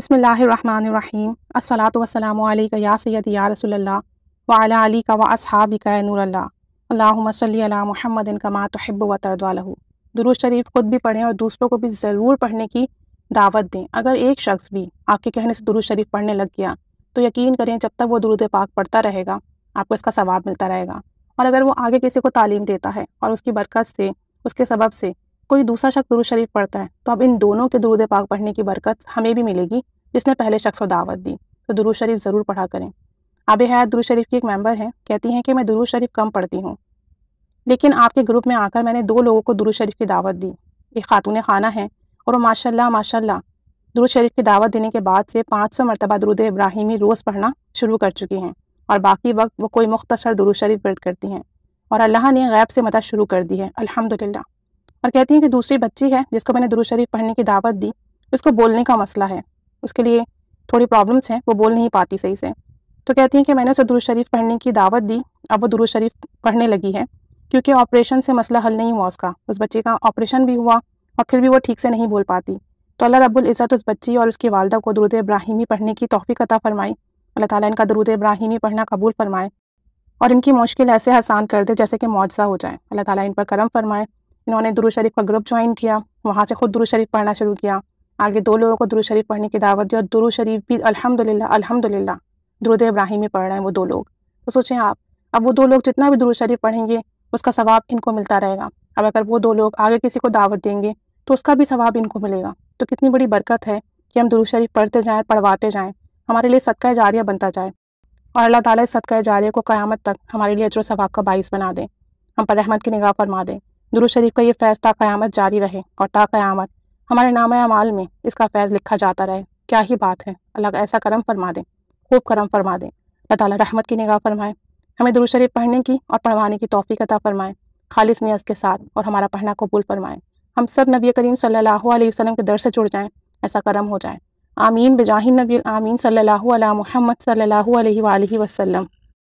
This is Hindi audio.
बसमीम असलातम या सैद या रसोल्ला वाला अली का व असहाब का नूरल्ला अल्लाम का कमा तहब व तरदवालहू दुरुज शरीफ खुद भी पढ़ें और दूसरों को भी ज़रूर पढ़ने की दावत दें अगर एक शख्स भी आपके कहने से दुरुज शरीफ पढ़ने लग गया तो यकीन करें जब तक वो दुरुद पाक पढ़ता रहेगा आपको इसका सवाब मिलता रहेगा और अगर वो आगे किसी को तालीम देता है और उसकी बरकत से उसके सबब से कोई दूसरा शख्स दुरुद शरीफ पढ़ता है तो अब इन दोनों के दुरुद पाक पढ़ने की बरकत हमें भी मिलेगी जिसने पहले शख्स को दावत दी तो दुरुद शरीफ ज़रूर पढ़ा करें आब हयात दुरुद शरीफ की एक मेंबर हैं कहती हैं कि मैं दुरुद शरीफ कम पढ़ती हूँ लेकिन आपके ग्रुप में आकर मैंने दो लोगों को दुरुद शरीफ की दावत दी एक खातून खाना है और वो माशाल्लाह माशाल्लाह दुरुद शरीफ की दावत देने के बाद से पाँच सौ मरतबा दुरुद इब्राहिमी रोज़ पढ़ना शुरू कर चुकी हैं और बाकी वक्त वो कोई मुख्तसर दुरुद शरीफ वर्द करती हैं और अल्लाह ने गैब से मदद शुरू कर दी है अल्हम्दुलिल्लाह और कहती हैं कि दूसरी बच्ची है जिसको मैंने दुरुज शरीफ पढ़ने की दावत दी उसको बोलने का मसला है उसके लिए थोड़ी प्रॉब्लम्स हैं वो बोल नहीं पाती सही से तो कहती हैं कि मैंने उसे दुरुज शरीफ पढ़ने की दावत दी अब वो दुरुज शरीफ पढ़ने लगी है क्योंकि ऑपरेशन से मसला हल नहीं हुआ उसका उस बच्चे का ऑपरेशन भी हुआ और फिर भी वो ठीक से नहीं बोल पाती तो अल्लाह रब्बुल इज़्ज़त उस बच्ची और उसकी वालदा को दुरुद इब्राहिमी पढ़ने की तोहफ़ी अता फ़रमाई अल्लाह ताला इनका दुरुद इब्राहिमी पढ़ना कबूल फ़रमाए और इनकी मुश्किल ऐसे आसान कर दे जैसे कि मुआवजा हो जाए अल्लाह ताला इन पर करम फरमाए इन्होंने दुरू शरीफ का ग्रुप ज्वाइन किया वहाँ से ख़ुद दुरू शरीफ पढ़ना शुरू किया आगे दो लोगों को दुरू शरीफ पढ़ने की दावत दी और दुरू शरीफ भी अलहमदिल्ला अलहमदिल्ला दुरुद इब्राहिम में पढ़ रहे हैं वो दो लोग तो सोचें आप अब वो दो लोग जितना भी दुरू शरीफ पढ़ेंगे उसका स्वाब इनको मिलता रहेगा अब अगर वो दो लोग आगे किसी को दावत देंगे तो उसका भी स्वाब इनको मिलेगा तो कितनी बड़ी बरकत है कि हम दुरू शरीफ पढ़ते जाएँ पढ़वाते जाएँ हमारे लिए सदका जारिया बनता जाए और अल्लाह ताली इस सदका जारिया को क़यामत तक हमारे लिए अचर सवाब का बाइस बना दें हम पर रहमत की निगाह फरमा दें दुरुज शरीफ का ये फैज़ ता क़यामत जारी रहे और ता क़यामत हमारे नाम अमाल में इसका फैज़ लिखा जाता रहे क्या ही बात है अल्लाह ऐसा करम फरमा दें खूब करम फरमा दें अल्लाह ताला रहमत की निगाह फ़रमाएँ हमें दुरुज शरीफ पढ़ने की और पढ़वाने की तोफ़ी अदा फरमाएँ खालिस नियस के साथ और हमारा पढ़ना कबूल फरमाएँ हम सब नबी करीम सल्लल्लाहु वसलम के दर से जुड़ जाएँ ऐसा करम हो जाए आमीन बजाहिन नबी आमीन सल्लल्लाहु अलैहि मोहम्मद सल्लल्लाहु अलैहि वसल्लम